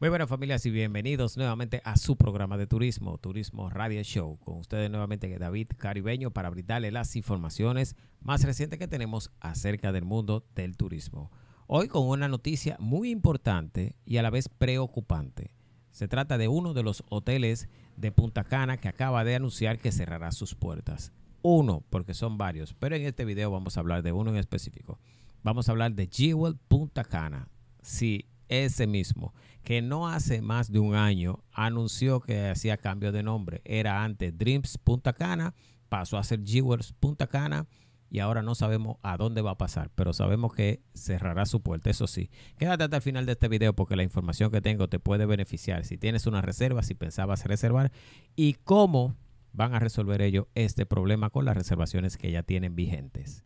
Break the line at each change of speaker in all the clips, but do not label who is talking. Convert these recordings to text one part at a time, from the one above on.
Muy buenas familias y bienvenidos nuevamente a su programa de turismo, Turismo Radio Show, con ustedes nuevamente David Caribeño para brindarle las informaciones más recientes que tenemos acerca del mundo del turismo. Hoy con una noticia muy importante y a la vez preocupante. Se trata de uno de los hoteles de Punta Cana que acaba de anunciar que cerrará sus puertas. Uno, porque son varios, pero en este video vamos a hablar de uno en específico. Vamos a hablar de Jewel Punta Cana ese mismo, que no hace más de un año anunció que hacía cambio de nombre. Era antes Dreams Punta Cana, pasó a ser Jewers Punta Cana y ahora no sabemos a dónde va a pasar, pero sabemos que cerrará su puerta, eso sí. Quédate hasta el final de este video porque la información que tengo te puede beneficiar si tienes una reserva, si pensabas reservar y cómo van a resolver ellos este problema con las reservaciones que ya tienen vigentes.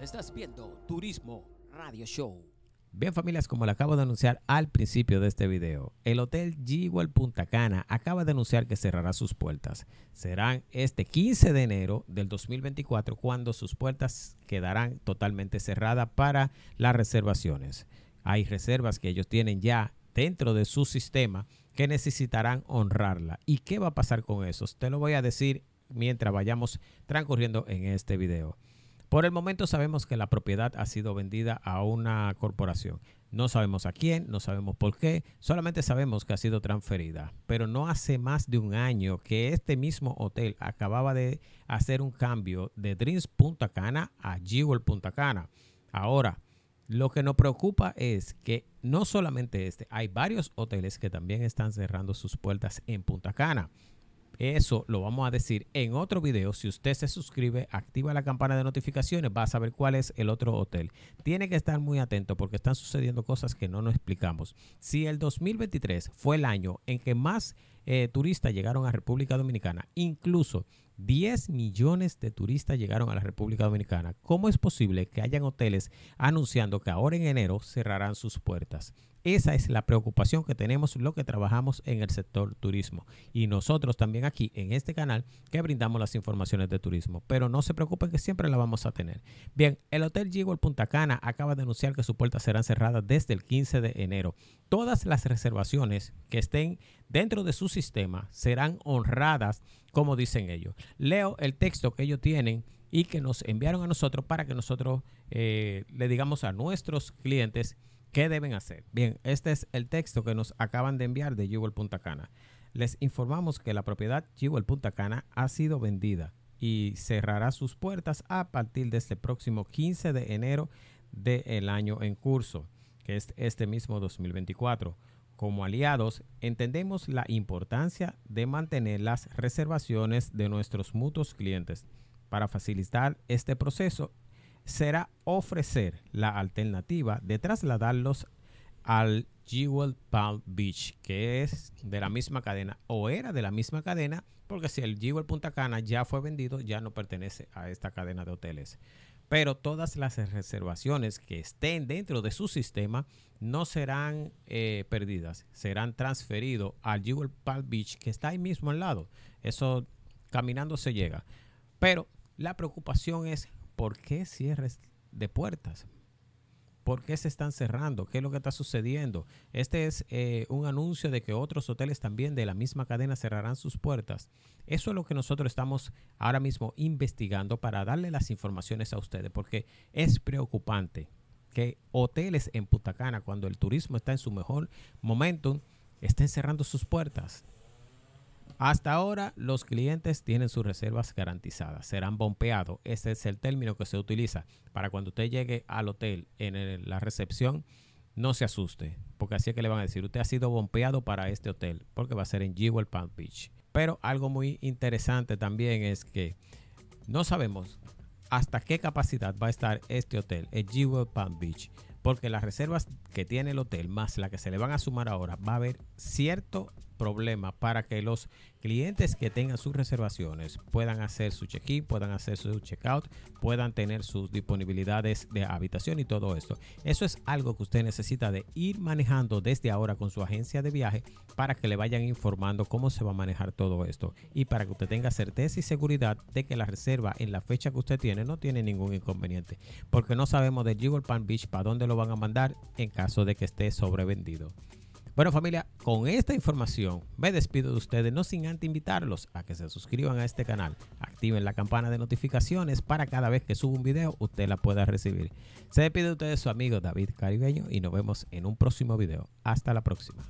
Estás viendo Turismo Radio Show. Bien familias, como le acabo de anunciar al principio de este video, el Hotel Jewel Punta Cana acaba de anunciar que cerrará sus puertas. Serán este 15 de enero del 2024 cuando sus puertas quedarán totalmente cerradas para las reservaciones. Hay reservas que ellos tienen ya dentro de su sistema que necesitarán honrarla. ¿Y qué va a pasar con eso? Te lo voy a decir mientras vayamos transcurriendo en este video. Por el momento sabemos que la propiedad ha sido vendida a una corporación. No sabemos a quién, no sabemos por qué, solamente sabemos que ha sido transferida. Pero no hace más de un año que este mismo hotel acababa de hacer un cambio de Dreams Punta Cana a Jewel Punta Cana. Ahora, lo que nos preocupa es que no solamente este, hay varios hoteles que también están cerrando sus puertas en Punta Cana. Eso lo vamos a decir en otro video. Si usted se suscribe, activa la campana de notificaciones, va a saber cuál es el otro hotel. Tiene que estar muy atento porque están sucediendo cosas que no nos explicamos. Si el 2023 fue el año en que más eh, turistas llegaron a República Dominicana, incluso 10 millones de turistas llegaron a la República Dominicana, ¿cómo es posible que hayan hoteles anunciando que ahora en enero cerrarán sus puertas? Esa es la preocupación que tenemos lo que trabajamos en el sector turismo. Y nosotros también aquí en este canal que brindamos las informaciones de turismo. Pero no se preocupen que siempre la vamos a tener. Bien, el Hotel el Punta Cana acaba de anunciar que sus puertas serán cerradas desde el 15 de enero. Todas las reservaciones que estén dentro de su sistema serán honradas, como dicen ellos. Leo el texto que ellos tienen y que nos enviaron a nosotros para que nosotros eh, le digamos a nuestros clientes ¿Qué deben hacer? Bien, este es el texto que nos acaban de enviar de Jewel Punta Cana. Les informamos que la propiedad Jewel Punta Cana ha sido vendida y cerrará sus puertas a partir de este próximo 15 de enero del año en curso, que es este mismo 2024. Como aliados, entendemos la importancia de mantener las reservaciones de nuestros mutuos clientes. Para facilitar este proceso, será ofrecer la alternativa de trasladarlos al Jewel Palm Beach, que es de la misma cadena o era de la misma cadena, porque si el Jewel Punta Cana ya fue vendido, ya no pertenece a esta cadena de hoteles. Pero todas las reservaciones que estén dentro de su sistema no serán eh, perdidas, serán transferidos al Jewel Palm Beach, que está ahí mismo al lado. Eso caminando se llega. Pero la preocupación es ¿por qué cierres de puertas? ¿Por qué se están cerrando? ¿Qué es lo que está sucediendo? Este es eh, un anuncio de que otros hoteles también de la misma cadena cerrarán sus puertas. Eso es lo que nosotros estamos ahora mismo investigando para darle las informaciones a ustedes, porque es preocupante que hoteles en Putacana, cuando el turismo está en su mejor momento, estén cerrando sus puertas. Hasta ahora, los clientes tienen sus reservas garantizadas, serán bompeados. Ese es el término que se utiliza para cuando usted llegue al hotel en la recepción. No se asuste, porque así es que le van a decir, usted ha sido bompeado para este hotel, porque va a ser en Jewel Palm Beach. Pero algo muy interesante también es que no sabemos hasta qué capacidad va a estar este hotel, el Jewel Palm Beach, porque las reservas que tiene el hotel más la que se le van a sumar ahora, va a haber cierto problema para que los clientes que tengan sus reservaciones puedan hacer su check-in, puedan hacer su check-out, puedan tener sus disponibilidades de habitación y todo esto. Eso es algo que usted necesita de ir manejando desde ahora con su agencia de viaje para que le vayan informando cómo se va a manejar todo esto y para que usted tenga certeza y seguridad de que la reserva en la fecha que usted tiene no tiene ningún inconveniente, porque no sabemos de Jewel Palm Beach para dónde lo van a mandar en caso de que esté sobrevendido. Bueno, familia, con esta información me despido de ustedes, no sin antes invitarlos a que se suscriban a este canal, activen la campana de notificaciones para cada vez que suba un video usted la pueda recibir. Se despide de ustedes su amigo David Caribeño y nos vemos en un próximo video. Hasta la próxima.